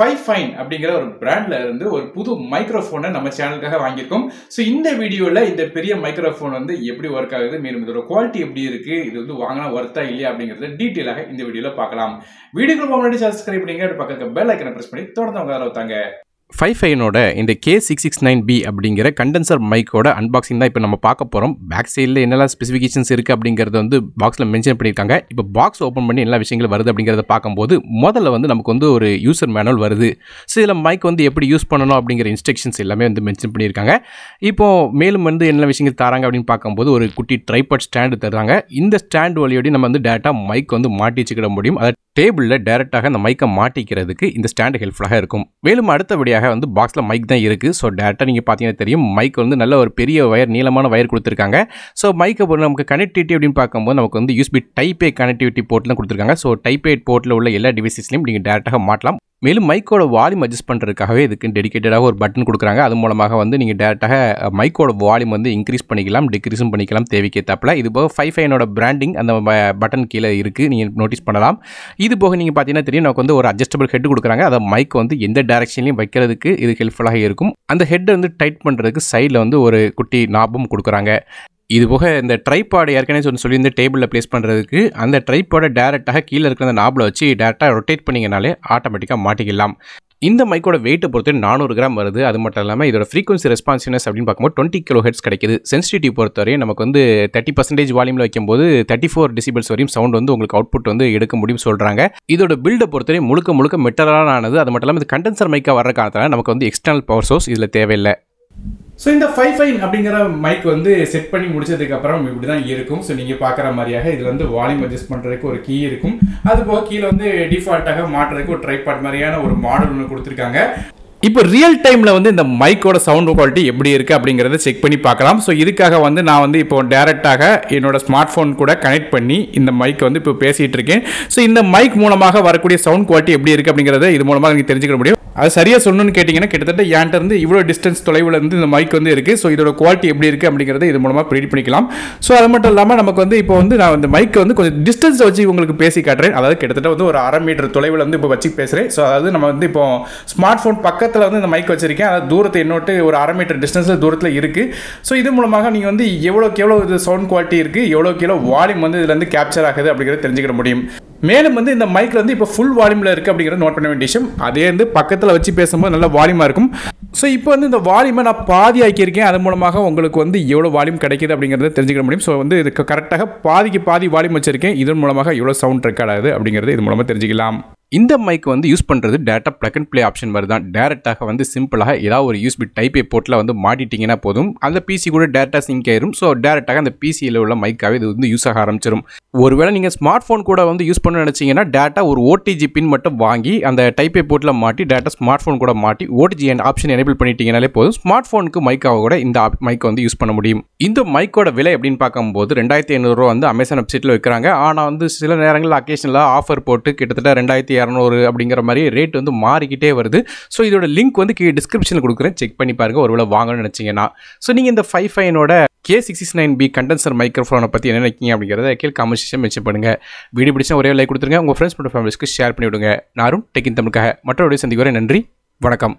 five Fifine அப்படிங்கிற ஒரு பிராண்ட்ல இருந்து ஒரு புது மைக்ரோஃபோனை நம்ம சேனலுக்காக வாங்கியிருக்கோம் ஸோ இந்த வீடியோவில் இந்த பெரிய மைக்ரோஃபோன் வந்து எப்படி ஒர்க் ஆகுது மேலும் இதோட குவாலிட்டி எப்படி இருக்கு இது வந்து வாங்கினா ஒர்த்தா இல்லையா அப்படிங்கிறத டீட்டெயிலாக இந்த வீடியோவில் பார்க்கலாம் வீடியோக்கு முன்னாடி சப்ஸ்கிரைப் பண்ணிங்க பக்கத்துக்கு பெல் ஐக்கனை ப்ரெஸ் பண்ணி தொடர்ந்து அவங்க தாங்க ஃபைவ் ஃபைனோட இந்த K six six nine B அப்படிங்கிற கண்டென்சர் மைக்கோட அன்பாக்சிங் தான் இப்போ நம்ம பார்க்க போகிறோம் பேக் சைடில் என்னெல்லாம் ஸ்பெசிஃபிகேஷன்ஸ் இருக்குது அப்படிங்கிறத வந்து பாக்ஸில் மென்ஷன் பண்ணியிருக்காங்க இப்போ பாக்ஸ் ஓப்பன் பண்ணி எல்லா விஷயங்களும் வருது அப்படிங்கிறத பார்க்கும்போது முதல்ல வந்து நமக்கு வந்து ஒரு யூசர் மேனுவல் வருது ஸோ இதில் மைக் வந்து எப்படி யூஸ் பண்ணணும் அப்படிங்கிற இன்ஸ்ட்ரக்ஷன்ஸ் எல்லாமே வந்து மென்ஷன் பண்ணியிருக்காங்க இப்போது மேலும் வந்து என்ன விஷயங்கள் தராங்க அப்படின்னு பார்க்கும்போது ஒரு குட்டி ட்ரைபட் ஸ்டாண்டு தராங்க இந்த ஸ்டாண்ட் வழியோடய நம்ம வந்து டேட்டா மைக் வந்து மாட்டி வச்சுக்கிட முடியும் அதை டேபிளில் டேரெக்டாக அந்த மைக்கை மாட்டிக்கிறதுக்கு இந்த ஸ்டாண்டு ஹெல்ப்ஃபுல்லாக இருக்கும் மேலும் அடுத்தபடியாக வந்து பாக்ஸில் மைக் தான் இருக்குது ஸோ டேரெக்டாக நீங்கள் பார்த்தீங்கன்னா தெரியும் மைக் வந்து நல்ல ஒரு பெரிய ஒயர் நீளமான ஒயர் கொடுத்துருக்காங்க ஸோ மைக்கை பொறுத்து நமக்கு கனெக்டிவிட்டி அப்படின்னு பார்க்கும்போது நமக்கு வந்து யூஸ்பி டைப்பே கனெக்டிவிட்டி போர்ட்லாம் கொடுத்துருக்காங்க ஸோ டைப்பேட் போர்ட்டில் உள்ள எல்லா டிவைசஸ்லையும் நீங்கள் டேரெக்டாக மாட்டலாம் மேலும் மைக்கோட வால்யூம் அட்ஜஸ்ட் பண்ணுறதுக்காகவே இதுக்கு டெடிக்கேட்டடாக ஒரு பட்டன் கொடுக்குறாங்க அது மூலமாக வந்து நீங்கள் டேரெக்டாக மைக்கோட வால்யூம் வந்து இன்க்ரீஸ் பண்ணிக்கலாம் டிக்ரீஸும் பண்ணிக்கலாம் தேவைக்கே தப்பில் இது போக ஃபைவ் ஃபைனோட பிராண்டிங் அந்த பட்டன் கீழே இருக்குது நீங்கள் நோட்டீஸ் பண்ணலாம் இது போக நீங்கள் பார்த்தீங்கன்னா தெரியும் நமக்கு வந்து ஒரு அட்ஜஸ்டபிள் ஹெட் கொடுக்குறாங்க அதை மைக் வந்து எந்த டேரக்ஷன்லையும் வைக்கிறதுக்கு இது ஹெல்ப்ஃபுல்லாக இருக்கும் அந்த ஹெட்டை வந்து டைட் பண்ணுறதுக்கு சைடில் வந்து ஒரு குட்டி நாபும் கொடுக்குறாங்க இது போக இந்த ட்ரைபாடு ஏற்கனவே சொல்லி சொல்லியிருந்து டேபிளில் ப்ளேஸ் பண்ணுறதுக்கு அந்த ட்ரைபாடை டேரெக்டாக கீழே இருக்கிற அந்த நாபில் வச்சு டேரெக்டாக ரொட்டேட் பண்ணிங்கனாலே ஆட்டோமேட்டிக்காக மாட்டிக்கலாம் இந்த மைக்கோட வெயிட்டை பொறுத்து நானூறு கிராம் வருது அது மட்டும் இல்லாமல் இதோட ஃப்ரீக்வன்சி ரெஸ்பான்சிவ்னஸ் அப்படின்னு பார்க்கும்போது டுவெண்ட்டி கிலோ ஹெட்ஸ் கிடைக்குது சென்சிட்டிவ் பொறுத்தவரையும் நமக்கு வந்து தேர்ட்டி பர்சன்டேஜ் வால்யூமில் வைக்கும்போது தேர்ட்டி ஃபோர் டிசிபிள்ஸ் வரையும் சவுண்ட் வந்து உங்களுக்கு அவுட்புட் வந்து எடுக்க முடியும் சொல்கிறாங்க இதோட பில்டை பொறுத்தவரையும் முழுக்க முழுக்க மெட்டலான ஆனது அது மட்டும் இல்லாமல் இது கண்டென்சர் மைக்காக வர காரணத்தில் நமக்கு வந்து எக்ஸ்டர்னல் பவர் சோர்ஸ் இதில் தேவையில்லை ஸோ இந்த ஃபைவ் ஃபைன் அப்படிங்கிற மைக் வந்து செட் பண்ணி முடிச்சதுக்கப்புறம் இப்படி தான் இருக்கும் ஸோ நீங்கள் பார்க்குற மாதிரியாக இது வந்து வால்யூம் அட்ஜஸ்ட் பண்ணுறதுக்கு ஒரு கீ இருக்கும் அது போக கீழே வந்து டிஃபால்ட்டாக மாட்டுறதுக்கு ஒரு ட்ரை பண்ண மாதிரியான ஒரு மாடல் ஒன்று கொடுத்துருக்காங்க இப்போ ரியல் டைமில் வந்து இந்த மைக்கோட சவுண்ட் குவாலிட்டி எப்படி இருக்குது அப்படிங்கிறத செக் பண்ணி பார்க்கலாம் ஸோ இதுக்காக வந்து நான் வந்து இப்போ டேரெக்டாக என்னோடய ஸ்மார்ட் ஃபோன் கூட கனெக்ட் பண்ணி இந்த மைக்கை வந்து இப்போ பேசிகிட்டு இருக்கேன் ஸோ இந்த மைக் மூலமாக வரக்கூடிய சவுண்ட் குவாலிட்டி எப்படி இருக்குது அப்படிங்கிறத இது மூலமாக நீங்கள் தெரிஞ்சுக்க முடியும் அது சரியாக சொல்லணும்னு கேட்டிங்கன்னா கிட்டத்தட்ட என்கிட்ட இருந்து இவ்வளோ டிஸ்டன்ஸ் தொலைவில் இருந்து இந்த மைக் வந்து இருக்குது ஸோ இதோட குவாலிட்டி எப்படி இருக்குது அப்படிங்கிறத இது மூலமாக ப்ரீட் பண்ணிக்கலாம் ஸோ அது மட்டும் இல்லாமல் நமக்கு வந்து இப்போ வந்து நான் இந்த மைக்கை வந்து கொஞ்சம் டிஸ்டன்ஸை வச்சு உங்களுக்கு பேசி காட்டுறேன் அதாவது கிட்டத்தட்ட வந்து ஒரு அரை மீட்டர் தொலைவில் வந்து இப்போ வச்சு பேசுகிறேன் ஸோ அதாவது நம்ம வந்து இப்போ ஸ்மார்ட் ஃபோன் பக்கத்தில் வந்து இந்த மைக் வச்சுருக்கேன் அதாவது தூரத்தை என்னோட்டு ஒரு அரை மீட்டர் டிஸ்டன்ஸில் தூரத்தில் இருக்குது ஸோ இது மூலமாக நீங்கள் வந்து எவ்வளோக்கு எவ்வளோ இது சவுண்ட் குவாலிட்டி இருக்குது எவ்வளோக்கு எவ்வளோ வால்யூம் வந்து இதுலேருந்து கேப்சர் ஆகுது அப்படிங்கிறத தெரிஞ்சுக்கிட முடியும் மேலும் வந்து இந்த மைக்ல வந்து இப்போ ஃபுல் வால்யூமில் இருக்குது அப்படிங்கிறத நோட் பண்ண வேண்டிய விஷயம் அதே வந்து பக்கத்தில் வச்சு பேசும்போது நல்ல வால்யூமாக இருக்கும் ஸோ இப்போ வந்து இந்த வால்யூமை நான் பாதி ஆக்கியிருக்கேன் அது மூலமாக உங்களுக்கு வந்து எவ்வளோ வால்யூம் கிடைக்கிது அப்படிங்கிறத தெரிஞ்சுக்க முடியும் ஸோ வந்து இதுக்கு கரெக்டாக பாதிக்கு பாதி வால்யூம் வச்சுருக்கேன் இதன் மூலமாக எவ்வளோ சவுண்ட் ரெக்கார்ட் ஆகுது அப்படிங்கிறது இது மூலமாக தெரிஞ்சுக்கலாம் இந்த மைக் வந்து யூஸ் பண்ணுறது data plug and play option மாதிரி தான் டேரெக்டாக வந்து சிம்பிளாக ஏதாவது ஒரு யூஸ்பி டைப்பே போர்ட்டில் வந்து மாட்டிட்டிங்கன்னா போதும் அந்த பிசி கூட டேட்டா சிங்க் ஆயிரும் ஸோ டேரெக்டாக அந்த பிசியில் உள்ள மைக்காகவே இது வந்து யூஸ் ஆக ஆரம்பிச்சிடும் ஒருவேளை நீங்கள் ஸ்மார்ட் ஃபோன் கூட வந்து யூஸ் பண்ண நினச்சிங்கன்னா டேட்டா ஒரு ஓடிஜி பின் மட்டும் வாங்கி அந்த டைப்பே போர்ட்டில் மாட்டி டேட்டா ஸ்மார்ட் ஃபோன் கூட மாட்டி ஓடிஜி அண்ட் ஆப்ஷன் எனேபிள் பண்ணிட்டீங்கனாலே போதும் ஸ்மார்ட் ஃபோனுக்கு மைக்காக கூட இந்த மைக் வந்து யூஸ் பண்ண முடியும் இந்த மைக்கோட விலை அப்படின்னு பார்க்கும்போது ரெண்டாயிரத்தி ஐநூறுரூவா வந்து அமேசான் வெப்சைட்டில் வைக்கிறாங்க ஆனால் வந்து சில நேரங்களில் அக்கேஷனில் ஆஃபர் போட்டு கிட்டத்தட்ட ரெண்டாயிரத்தி இரநூறு அப்படிங்கிற மாதிரி ரேட் வந்து மாறிக்கிட்டே வருது ஸோ இதோட லிங்க் வந்து கீழே டிஸ்கிரிப்ஷனில் கொடுக்குறேன் செக் பண்ணி பாருங்கள் ஒருவேளை வாங்கணும்னு நினச்சிங்கன்னா ஸோ நீங்கள் இந்த ஃபைவ் ஃபைனோட K six six nine B condenser மைக்ரோஃபோனை பற்றி என்ன நினைக்கிங்க அப்படிங்கிறத கீழே காமெடிஷன் மென்ஷன் பண்ணுங்கள் வீடியோ பிடிச்சா ஒரே லைக் கொடுத்துருங்க உங்கள் ஃப்ரெண்ட்ஸ் மற்றும் ஃபேமிலிஸ்க்கு ஷேர் பண்ணிவிடுங்க நானும் டெக்கின் தமிழுக்காக மற்றவருடைய சந்திக்கிறேன் நன்றி வணக்கம்